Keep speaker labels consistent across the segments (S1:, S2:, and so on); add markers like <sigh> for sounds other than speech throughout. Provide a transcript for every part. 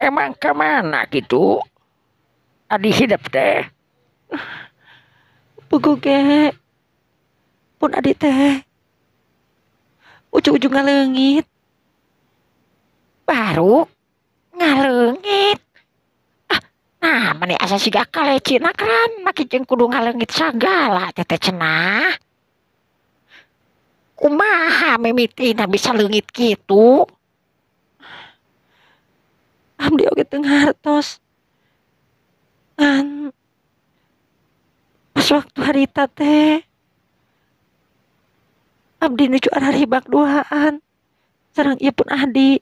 S1: emang kemana gitu adi hidup teh
S2: buku ke pun adi teh
S3: ujung-ujung ngalengit baru ngalengit ah nah mani asa siga kale ya, cina keren maki jeng kudu ngalengit segala teteh cenah kumaha mimitina bisa lengit gitu
S2: abdi oke teu hartos kan pas waktu hari tate abdi nuju arah ribak duaan sarang ieu pun Adi,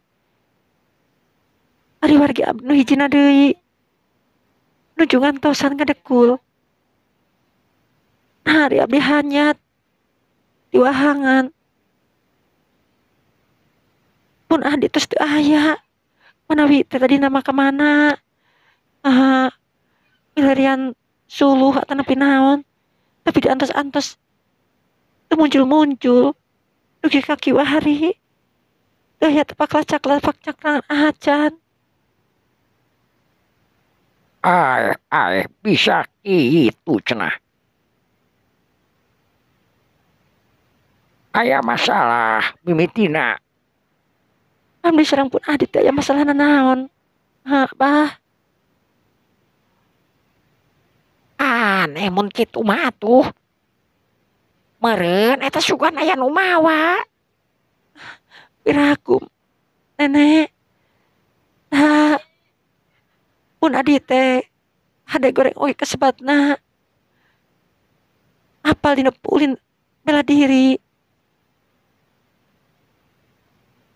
S2: ari wargi abdi nu hijina deui nuju ngantosan kadekul nah hari abdi hanyat di wahangan pun Adi terus di aya mana wi tadi nama kemana ah uh, pilarian suluh atau napi naon tapi di antas itu muncul-muncul dugi kaki wahari ya tepak lacak lapak cakran ajan?
S1: ay ay bisa itu cenah Ayah masalah mimitina Am diserang pun adit ya masalah nanaon.
S3: Ha, bah. Aneh mun kitu mah atuh. Meren eta sugan aya nu mawa.
S2: Pirakum. Nenek. Ha. Pun adit teh ada goreng oi kesebatna. Apal dina pulin bela diri.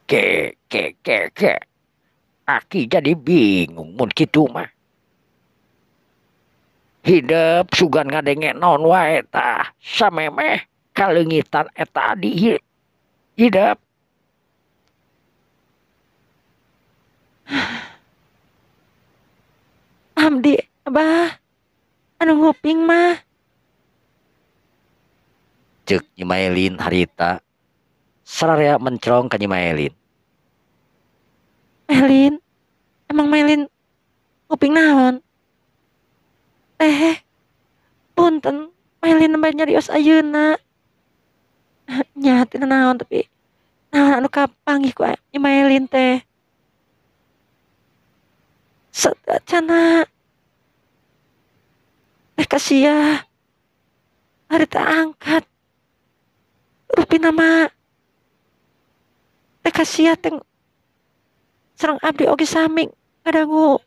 S1: Ke, ke, ke, ke. Aki jadi bingung mun gitu mah. Hidup sugan ngadenge non wae eta Samemeh kalengitan eta di hidup.
S2: <sighs> Amdi, abah, anu nguping mah.
S1: Cek nyemailin harita Saraya mencerong ke Maelin.
S2: Maelin, emang Maelin kuping naon? Eh, punten, Maelin nyari os ayuna. <laughs> Nyatin naon tapi naon anu kapanggih ku Maelin teh. cana. Eh kasih ya. Hari tak angkat. Rupi nama Eh, kasiateng serang abdi oge saming kadanggu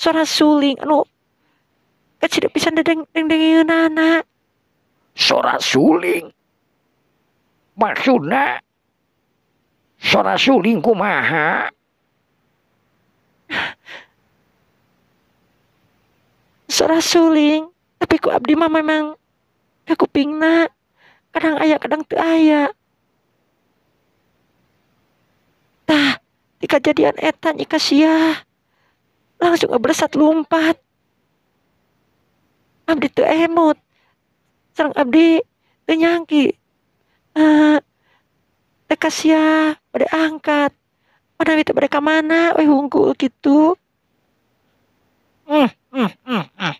S2: suara suling anu eh, kecil bisa dedeng deng
S1: deng anak suara suling maksudnya suara suling kumaha suara suling tapi ku
S2: abdi mah memang aku ya nak, kadang ayah kadang tuh ayah di kejadian etan ika sia langsung ngebelesat lompat abdi tuh emot serang abdi tuh nyangki uh, eh, teka sia pada angkat pada itu mereka mana weh hungkul
S3: gitu hmm, hmm, hmm, hmm.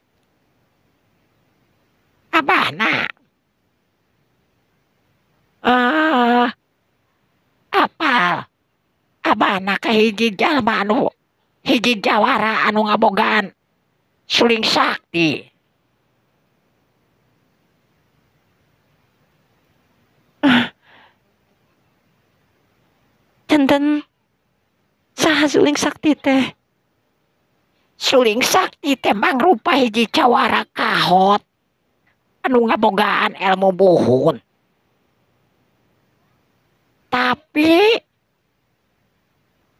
S3: apa nak ah apa jawara anubogaanlingktikti <sighs> teh sulling Sakti temang rupa hijji Jawara kaho anu ngabogaan elmu bohun tapi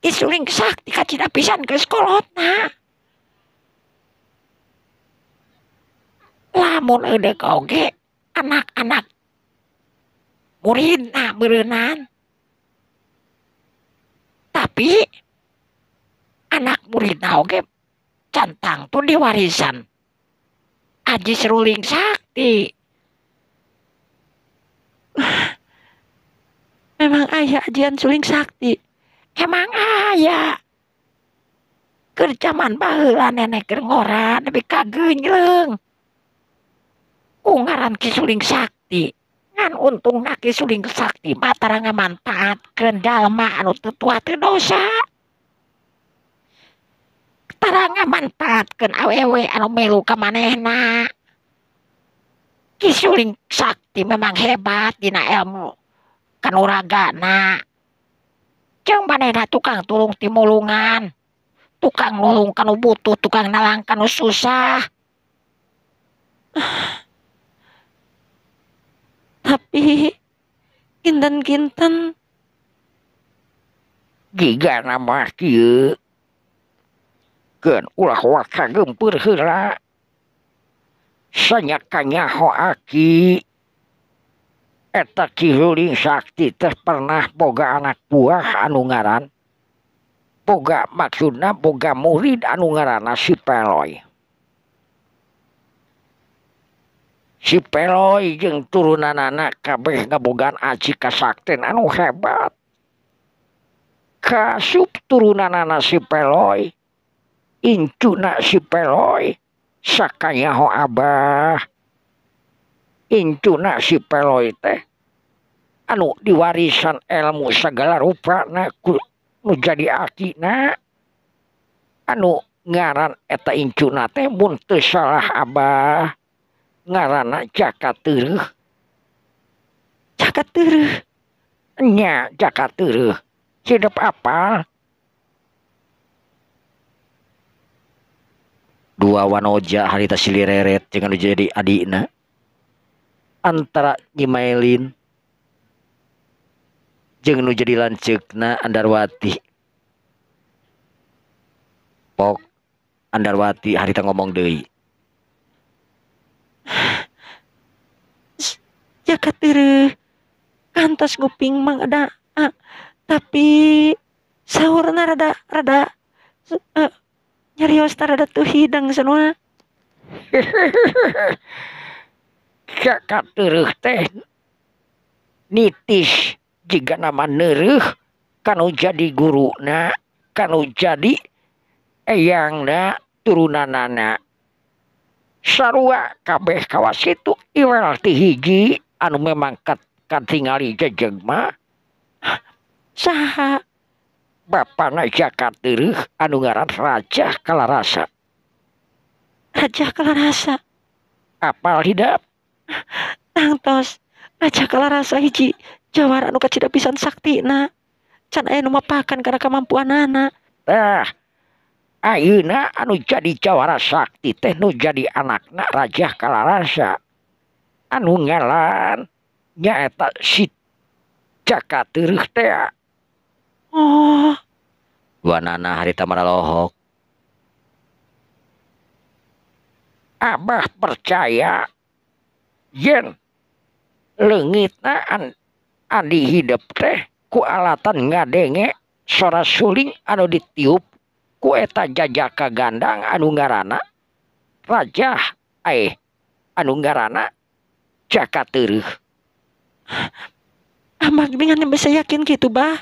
S3: Isu isuling sakti kacina pisan ke sekolotna lamun ada ge anak-anak murid na berenan. tapi anak murid na oge cantang tuh di warisan aji seruling sakti <sighs> memang ayah ajian suling sakti memang aya kerjaman bahran kaleng garaaran kiing sakti untung na suling ke sakktianga manfaat kendal ma tetua terdosaktaranga manfaatken awelu ka manehing sakkti memang hebat dina elmu kan nurraga na jeng manehna tukang tulung timulungan tukang nulung kanu butuh tukang nalang kanu susah
S2: <sighs> tapi kinten-kinten
S1: giga nama kieu keun ulah waka gempur heula sanyak kanyaho aki lingkti teh pernah boga anak buah anu ngaranga maksuna boga murid anu ngaran na sipeloi Sipeloi jeung turunan anak kabeh nga bogaan aji kaakten anu hebat kasup turunan na sipeloi incu na sipelo saknyahoah. incuna si peloi teh anu diwarisan ilmu segala rupa nak nu jadi akina anu ngaran eta incuna teh mun teu salah abah ngaranna jaka teueuh jaka teueuh nya jaka teueuh sidep apa dua wanoja harita silireret jangan jadi adina antara nyimailin jeng nu jadi lancekna Andarwati pok Andarwati hari tang ngomong deui <sighs> ya
S2: katiru kantas nguping mang ada ah, tapi sahurna rada rada uh, nyarios rada tuh hidang semua
S1: <laughs> teh nitis jika nama neruh kalau jadi guru na kalau jadiangnda turunanna sarwakkabeh kawas itu anu memangkat kan tinggal sah Bapak na Jakarruh anu ngaran Raraja kalau rasa Hai
S2: Raraja kalau rasa
S1: kapal hidup ngtos
S2: raja ka rasai Jawa pisan Sakti can karena
S1: kemampuan anakuna anu jadi Jawara Sakti tehno jadi anak-ak raja kalah rasa anu ngalan nyakati oh. hari Abah percaya Hai lenggit naan Andi hidup teh kualatan ngadenge sora suling ano ditiup kueta jaja kagandang Anunggarana Raraja eh Anunggarana cakatruh a ah, dengan yang bisa yakin gitu bahh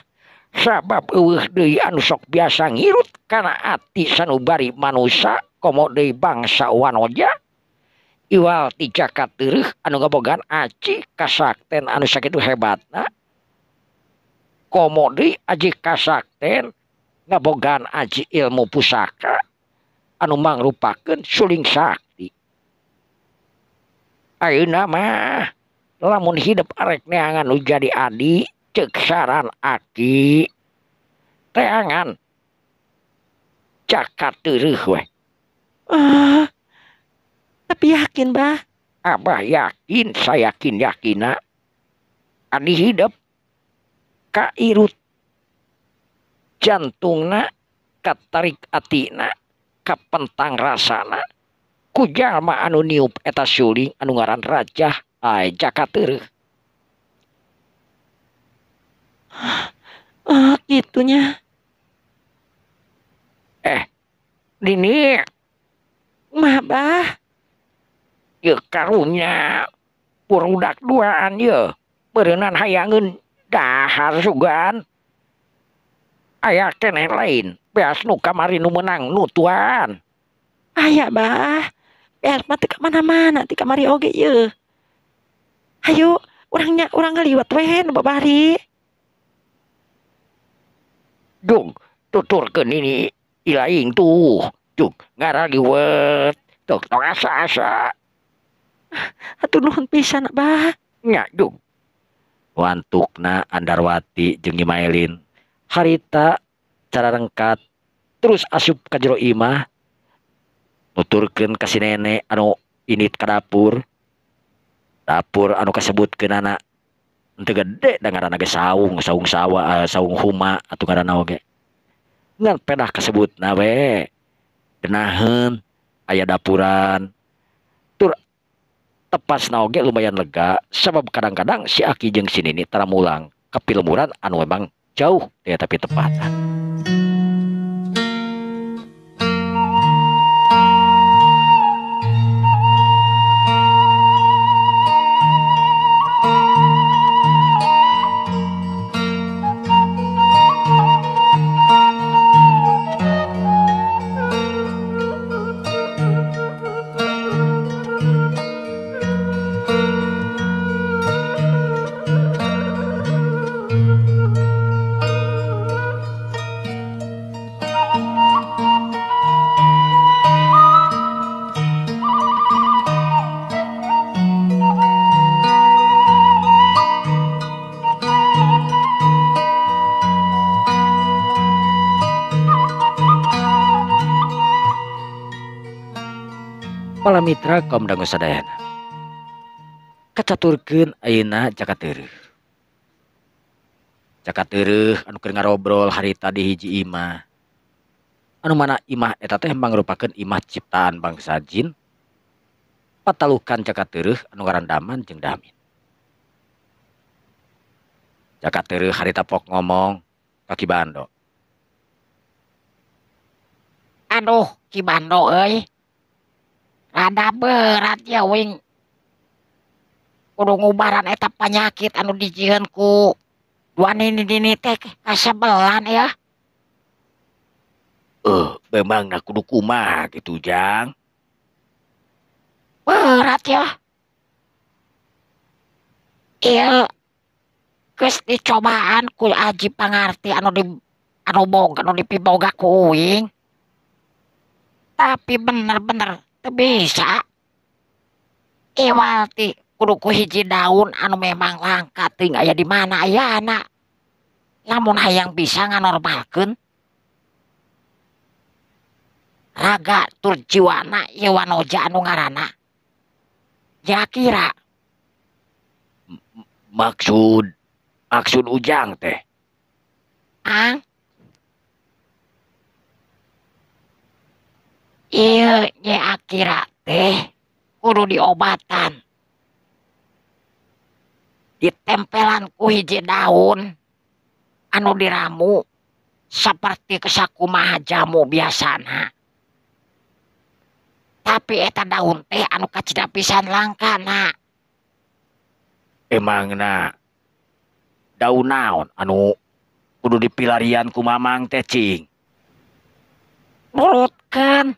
S1: sabab uh anok biasa ngirut karena atisanubari manusia komo di bangsawanja caruh anubogaan aji kassakten anu sakit itu hebat komo aji kassaktenbogaan aji ilmu pusaka anu mang ruaken sulling sakkti Hai Ayu nama lamun hidup arerekangan jadidi ceksaran aki teangan Hai cakatruh we ah, Tapi yakin, bah. Abah yakin, saya yakin, yakin, nak. Ani hidup. Kak irut. Jantung, nak. katarik atina, kapentang rasana. ma anu niup eta syuling anu ngaran rajah ay <gasps> Ah, Oh, gitunya. Eh, Dini. Mabah ya karunya purudak duaan ya berenan hayangan dahar sugan ayah kene lain bias nu kamari nu menang nu tuan ayah bah bias mati ke mana-mana ti kamari oge ya ayo
S2: orangnya orang ngeliwat weh nu babari
S1: dung ke ini ilaing tuh dung ngara liwet tok asa-asa uh pisan wanttuk na andarwati dimailin hariita cara lekat terus asub kaj jero imah muturken kasih nenek anuitpur dapur anu kasebut ke na gede saw kasbutwe denahan ayah dapuran tepas naoge lumayan lega sebab kadang-kadang si aki jeng sini ini teramulang mulang kepilemuran anu memang jauh ya tapi tepatan caturina Hai cakat tiruh Anurobrol harita dihijimah Imahetambang merupakan imah ciptaan bangsa Jin Hai petalukan cakat tiruh Ananggaran damanng da Hai cakat ti harita Po ngomong ka
S3: anuh kibanoi Rada berat ya wing. Kudu ngubaran etap penyakit anu dijihan ku Dua nini dini teh kasebelan ya.
S1: Eh, uh, memang nak kudu mah gitu, Jang.
S3: Berat ya. Iya, Kes dicobaan ku aji pangarti anu di anu bong anu di ku Wing. Tapi bener-bener wati kuhi daun anu memangngka nggak ya di mana ya anak namun hayang bisa nganorbaun Hai raga tur ji anakwan anu ngaranakkira
S1: maksud aksun ujang teh
S3: Hai ngka Iya, nye akhirat teh kudu diobatan. Ditempelan ku hiji daun anu diramu seperti kesakumaha jamu biasana. Tapi eta daun teh anu kacida pisan langka, nak.
S1: Emang, nak. Daun naon anu kudu dipilarian ku mamang teh, cing.
S3: Menurutkan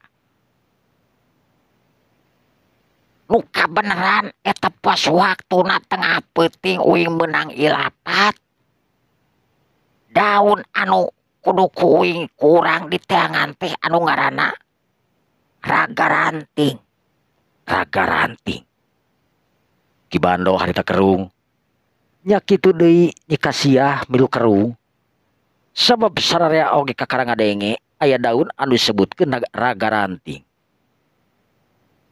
S3: muka beneran te pas waktutengah peting menang daun anu ku kuing kurang di tangan teh anu ngaranak raga ranting raga ranting
S1: harikerung kasi sebab besarkarangange ayaah daun andu disebut keraga ranting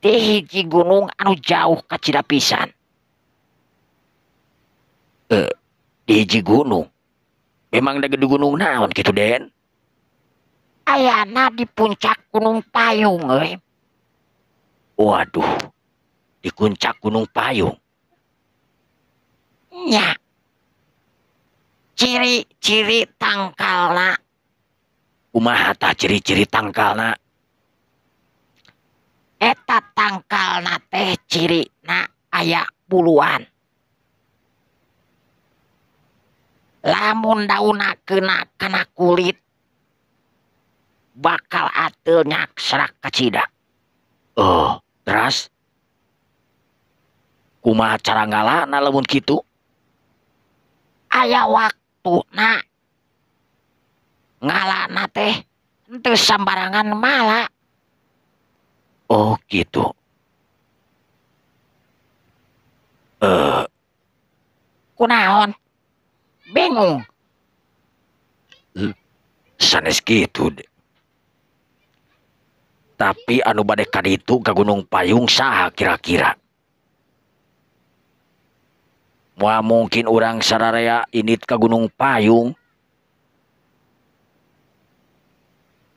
S3: Q gunung anu jauh keanji
S1: e, gunung emang gunung
S3: nawan di puncak gunung Payung
S1: Waduh di puncak gunung Payung
S3: ciri-ciri tangka
S1: umata ciri-ciri tangka na
S3: takalnate ciri aya puluhan lamun da kena kena kulit bakal ailnya serak
S1: kecil Ohas kuma cara nga
S3: aya waktu ngala-nate untuk sembarangan malaak Oh, eh. on bingung
S1: tapi anu badkat itu Ka gunung payung sah kira-kira Hai semua mungkin orangsraya iniit ka gunung Payung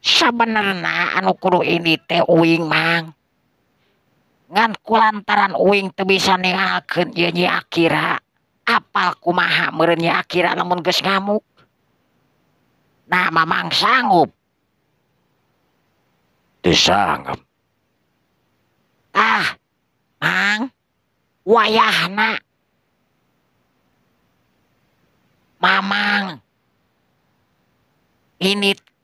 S3: sebenarnya anu kudu ini teh uing mang ngan kulantaran uing teu bisa ninggalkeun ieu nyi akira apal kumaha meureun nyi akira lamun geus ngamuk nah mamang sanggup
S1: disanggup
S3: ah mang wayahna mamang ini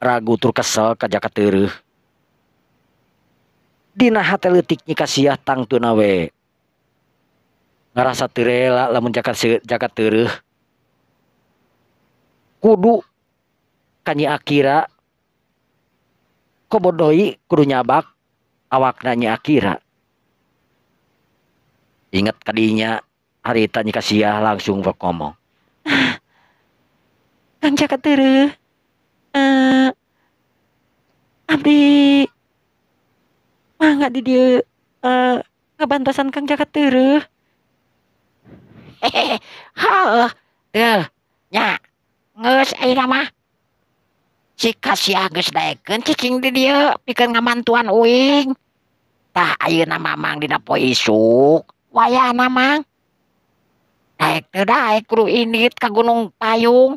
S1: ragu tur kesel kajak teruh Dina kasiah tangtuna tang tunawe ngerasa terela lamun jakat jakat teruh kudu kanyi akira kobodoi kudu nyabak awaknanya akira ingat kadinya hari tanya kasih langsung berkomong,
S2: Kang <laughs> jaka teruh Hai eh, habdi Haiga di dia ehngebantasan kan ca hai
S3: hehe honya nge Hai ci yagus daikencing di dia pikir ngamanan uing tak Ayo nama Maang did dapo
S1: isuk
S3: waa mamaang Haida kru iniit ka gunung payung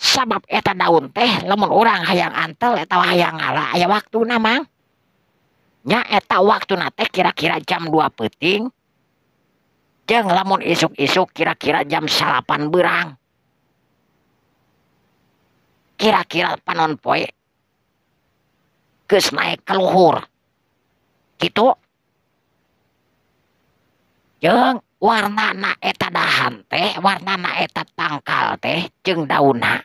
S3: sabab eta daun teh lemon orang hayang anteleta ayaang ngala aya waktunyaeta waktu teh kira-kira jam 2 peting isuk-isuk kira-kira jam salapan berang kira-kira panon poi nahur warna na et teh warna na etap takal teh ceng dauna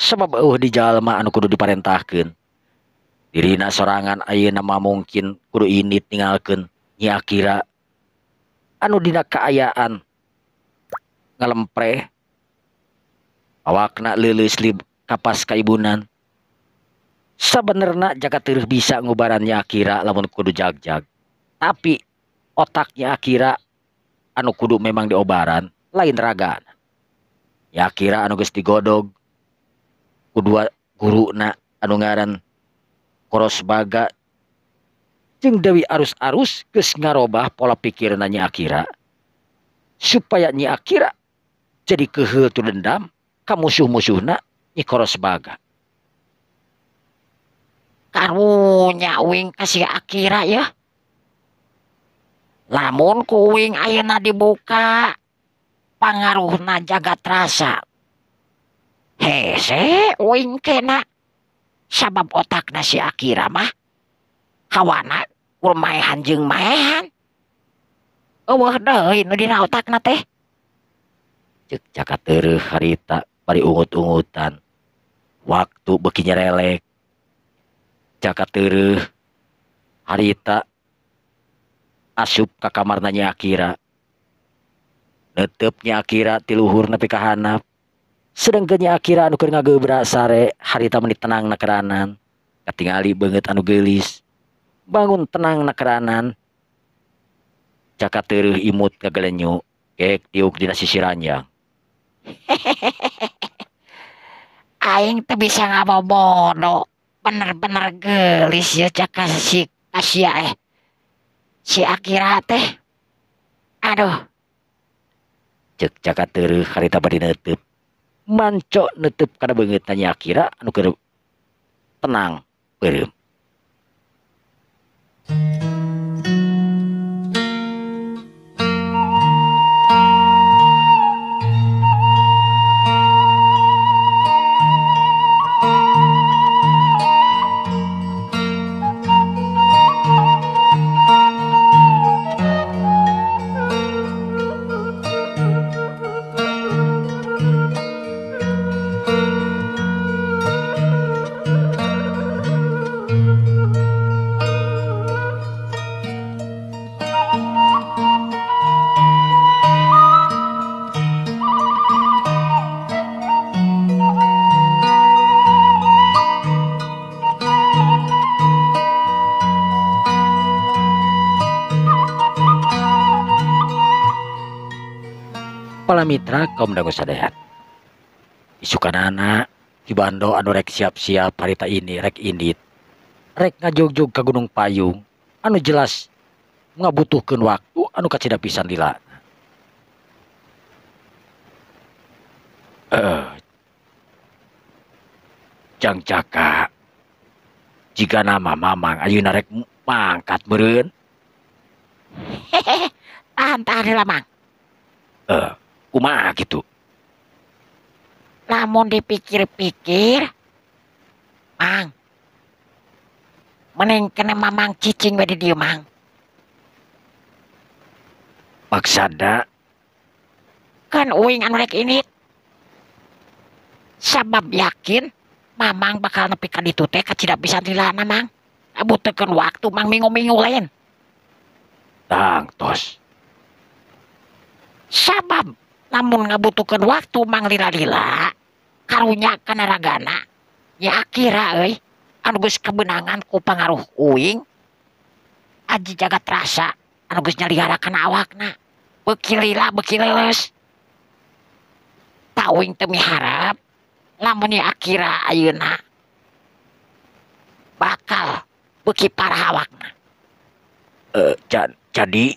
S3: sebab
S1: uh di jalma anu kudu diparentahkan dirina sorangan ayo nama mungkin kudu ini tinggalkan nyakira anu dina keayaan awak nak lilis lib kapas kaibunan Sebenernya jaga terus bisa ngubaran nyakira, lamun kudu jag-jag tapi otaknya akira anu kudu memang diobaran lain ragaan ya anu geus digodog kedua guru na anu ngaran koros baga jeng Dewi arus-arus kes ngarobah pola pikir nanya akira supaya nyi akira jadi kehel tu dendam ka musuh na nyi koros baga
S3: karunya wing kasih akira ya lamun kuing ayeuna dibuka pangaruhna jagat rasa he sabab otak nasi akira mah khawana lumaahanhan o
S1: hari -tungutan waktu beginnya relek ca harita asub ka kamarnanya akira Hai nutupnya akira tiluhur napi kahanaan sedangkannya akira anu keur ngagebra sare harita menit tenang nakeranan katingali banget anu gelis bangun tenang
S3: nakeranan
S1: caka imut kagalenyu kek tiuk dina sisi ranjang
S3: <laughs> aing teh bisa ngabobodo bener-bener gelis ya caka si Asia eh si Akira teh aduh
S1: cek caka hari harita badi mancok netep karena banget tanya akira anu tenang berem mitra kaum dangu sadayat. Isukanana, Kibando anu rek siap-siap parita ini rek indit. Rek ngajog-jog ke Gunung Payung, anu jelas ngabutuhkan waktu anu kacida pisan lila. Uh, eh, Jang Caka, jika nama Mamang ayu narek mangkat meren.
S3: Hehehe, tahan tahan lah Mang.
S1: Uh, kumaha gitu
S3: namun dipikir-pikir mang mending kena mamang cicing wedi dia mang
S1: maksada
S3: kan uing anu rek ini sabab yakin mamang bakal nepi ka ditu teh tidak bisa dilana mang butuhkan waktu mang minggu-minggu lain Tang tos. sabab ngebutuhkan waktu manglila-lila karunnya ke naragana ya akiragus kemenangan kuruhing aji jagat rasagusnya diharakan awaknalah ha lamun akirauna bakal buki para hawakna
S1: eh, jadi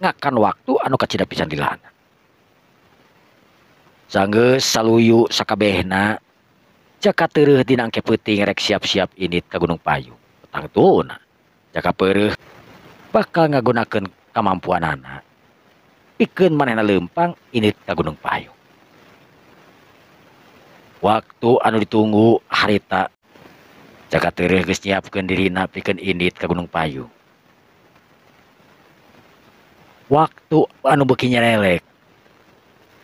S1: ngakan waktu anu kacita pisan dilahana sangge saluyu sakabehna jaka teruh dinangke peting rek siap-siap ini ke Gunung Payung petang tuna jaka peruh bakal gunakan kemampuan anak pikun manehna lempang ini ke Gunung payu waktu anu ditunggu harita jaka teruh geus nyiapkeun dirina pikeun indit ke Gunung Payung waktu anu bekinya nelek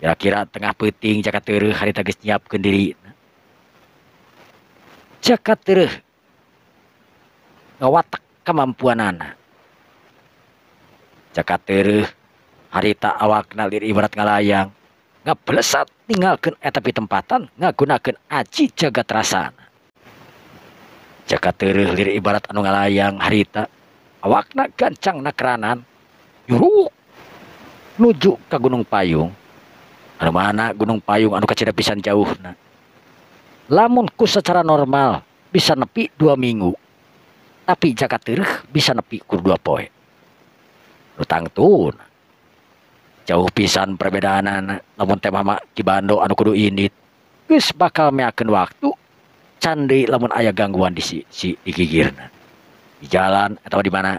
S1: kira-kira ya, tengah peting cakat teruh hari tagis nyiap kendiri cakat teruh ngawatak kemampuan anak cakat teruh harita awak nalir ibarat ngalayang ngebelesat tinggalkan etapi eh, tempatan ngagunakan aji jagat terasa jagat teruh lir ibarat anu ngalayang harita awakna gancang nakranan yuruk nuju ke Gunung Payung anu mana Gunung Payung anu kacida pisan jauh na. lamun ku secara normal bisa nepi dua minggu tapi jaga teruk bisa nepi kur dua poe utang tun jauh pisan perbedaan anak namun teh mama di Bando anu kudu ini, geus bakal meyakinkan waktu candi lamun ayah gangguan di si, si di gigirna di jalan atau di mana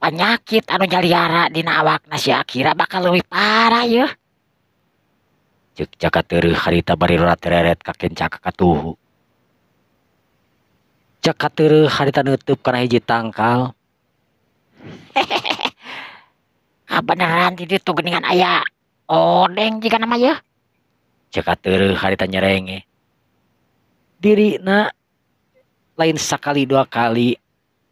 S3: penyakit anu nyaliara dina awak nasi akira bakal lebih parah ya
S1: cek caka teru harita barira tereret kakin caka katuhu caka teri harita nutup karena hiji tangkal
S3: ah <laughs> beneran di tuh geningan ayah odeng jika nama ya
S1: caka teri harita nyerenge
S3: diri nak lain
S1: sekali dua kali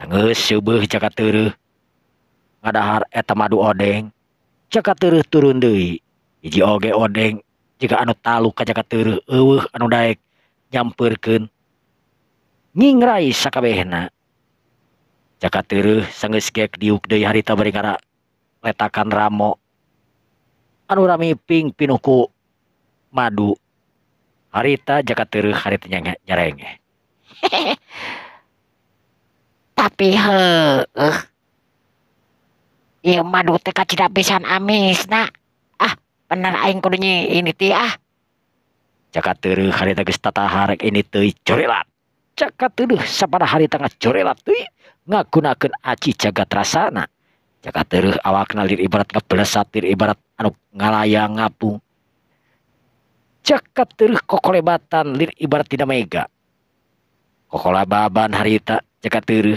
S1: uh cahar maduodeng caka turunwigeodeng anu taluk ja an nyamkeningraisaka Hai cakat sangskek di harita ber letakan ramo anu rami ping pinuku madu harita jakat tur harinya nyereenge
S3: hehehe <laughs> tapi he uh, Iya madu teka tidak bisa amis nak ah bener aing kudunya ini ti ah
S1: jaka teru hari tagis tata harek ini tui curilat
S3: jaka teru sepada
S1: hari tengah ngaku tui ngagunakan aci terasa nak. jaka teru awak diri ibarat ngebelesat diri ibarat anu ngalayang ngapung jaka teru kokolebatan lir ibarat tidak mega kokola baban harita jaka teru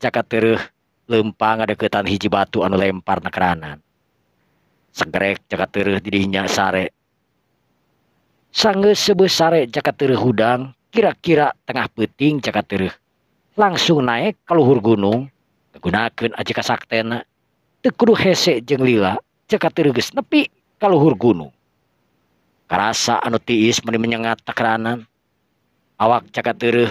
S1: caruh lempang ada ketan hiji batu anu lempar nakraan se ca di sa sangsebes sa cakat tiruh hudang kira-kira tengah peting cakat tiruh langsung naik kalluhur gunung menggunakanken teruh hesek jela gunung kerasa anis men menyengat takan awak cakat tiruh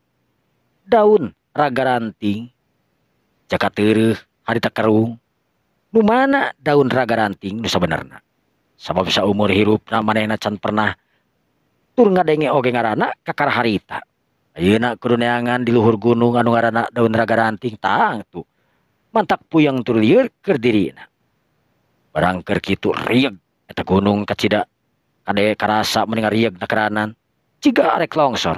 S1: daun raga ranting cakat harita karung lumana daun raga ranting bisa berna sama bisa umur hirup pernahak haritaangan di luhur gunung daunraga ranting ta mantap puyang turdiri barangker gunung kaasa mengaran jika are longsor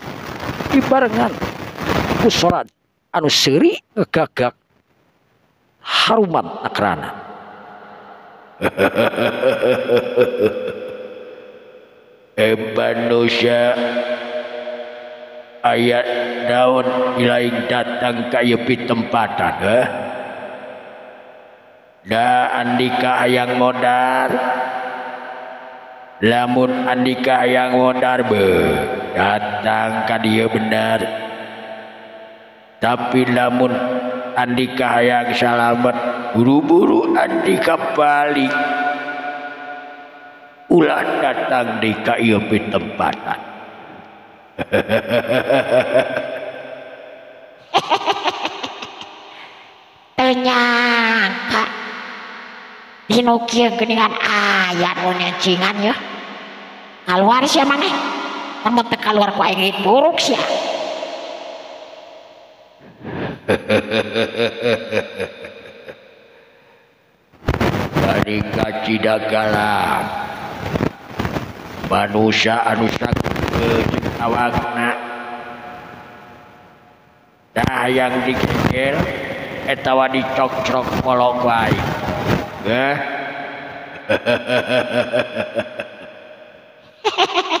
S1: bebarengan ku salat anu seri gagak haruman akrana <laughs> eh, manusia ayat daun nilai datang kayu pitempatan eh? da andika yang modar lamun andika yang modar be datang ke dia benar tapi namun, andika yang selamat buru-buru andika balik ulah datang di kaya tempatan
S3: <laughs> ternyata dinokia geningan ayat mau cingan ya keluar siapa nih namun keluar ku ingin buruk sih
S1: <laughs> dari galak, manusia anusak awakna dah yang dikegel etawa dicok-cok kolong wae eh
S3: <laughs> <laughs>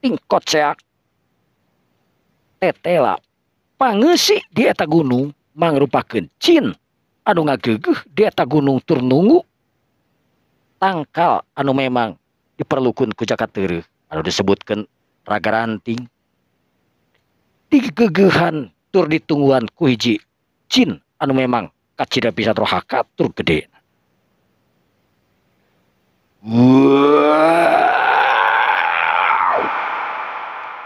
S1: tingkot seak tetela pangesi eta gunung mangrupaken cin anu di eta gunung turnungu tangkal anu memang diperlukan ku jakat teru anu disebutkan raga ranting digegehan tur ditungguan ku hiji cin anu memang kacida bisa rohaka tur gede
S3: Wah.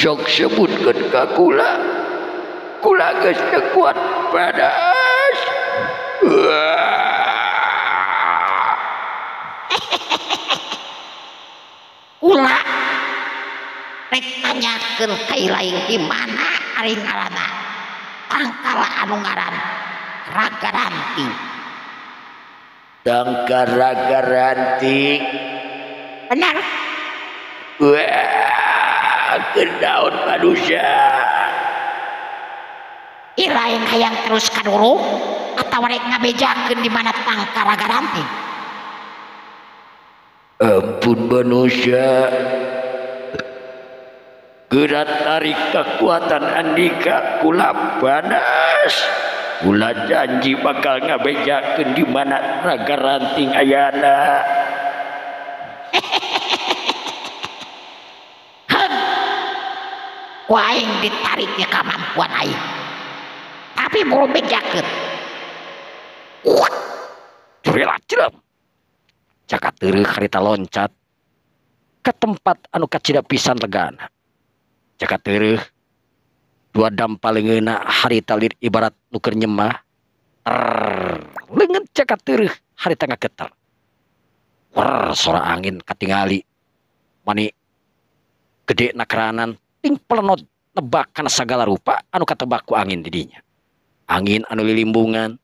S1: sok sebutkan ke kula kula geus kuat padas <laughs>
S3: kula rek tanyakeun lain di mana ari ngaranna tangkala anu ngaran
S1: tangka raga ranti benar Wah. daun manusia
S3: Hai ilah yang yang teruskanruf atau merekanyabejaken dimana tangkaraga ranting
S1: Hai ampun manusia geratari kekuatan Andika kup panas bulan janji bakalnyabejaken dimana raga ranting Ayana
S3: Waing ditariknya kemampuan aing. Tapi belum jaket. Wah, cerila cerap.
S1: Cakap teri kereta loncat
S3: ke tempat
S1: anu kacida pisan legana. Cakap teri dua dam paling enak hari talir ibarat nuker nyemah. Lengan cakap teri hari tengah getar. Wah, suara angin ketingali Mani gede nakranan ting pelenot tebak karena segala rupa anu katebak ku angin didinya angin anu lilimbungan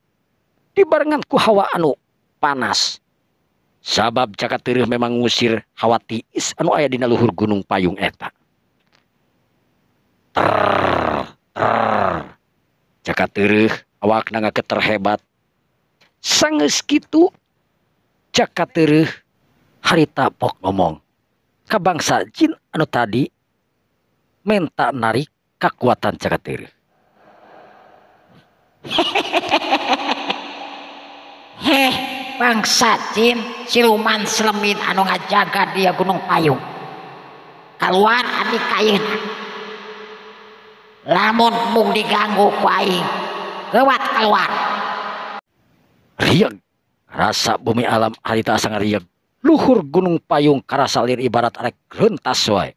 S1: dibarengan ku hawa anu panas sabab jakat terih memang ngusir hawa tiis anu ayah dina luhur gunung payung eta Trrr, trrr. jakat terih awak naga keterhebat sanges gitu jakat terih harita pok ngomong kabangsa jin anu tadi minta narik kekuatan jagat diri.
S3: Heh, bangsa jin siluman selemin anu ngajaga dia gunung payung. Keluar adik kain. Lamun mung diganggu kuai. aing, lewat keluar.
S1: Riang, rasa bumi alam harita asa riang. Luhur gunung payung karasalir ibarat arek rentas wae.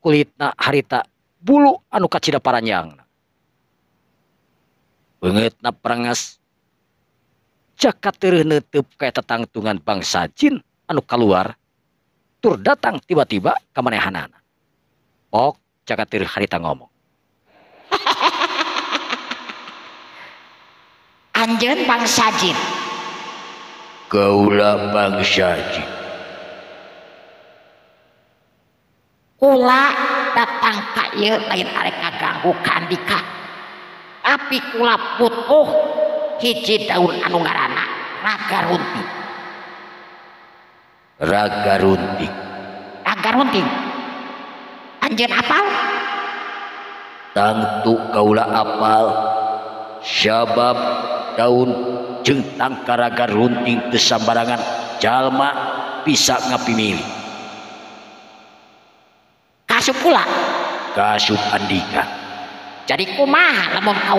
S1: kulit harita bulu an ka paranya pengitna ca nutup kayak tetangungan bangsajin anuka keluar tur datang tiba-tiba kemanhan ca hari ngomo ha
S3: Anj bangsajin
S1: gau bangsyaji
S3: pula datanggu tapi pula putuh daun anu raga runting
S1: Tan kauula aal sybab daun jeangngka-raga runting kesembarangan jalma pisk ngapi millik pula kas Andika
S3: jadi kuma namun A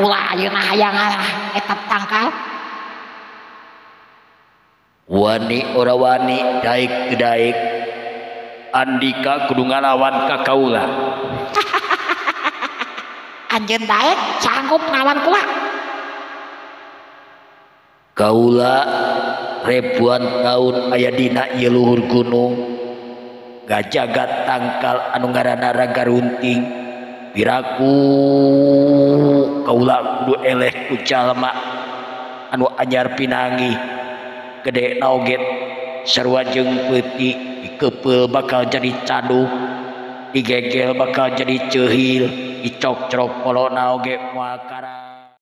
S3: et tangkap
S1: Wani Andika Gun ngalawan Kakaula
S3: <laughs> Anjen baik cangwan pula
S1: Kaularebuwan ayadina Luhur gunung jagat tangkal anu nga naraga runtingbiraku kauleh anu anyar pinangi kedeget serrwajeng puttik kepel bakal jadi canuh digel bakal jadi cehil icotropolo nage Warang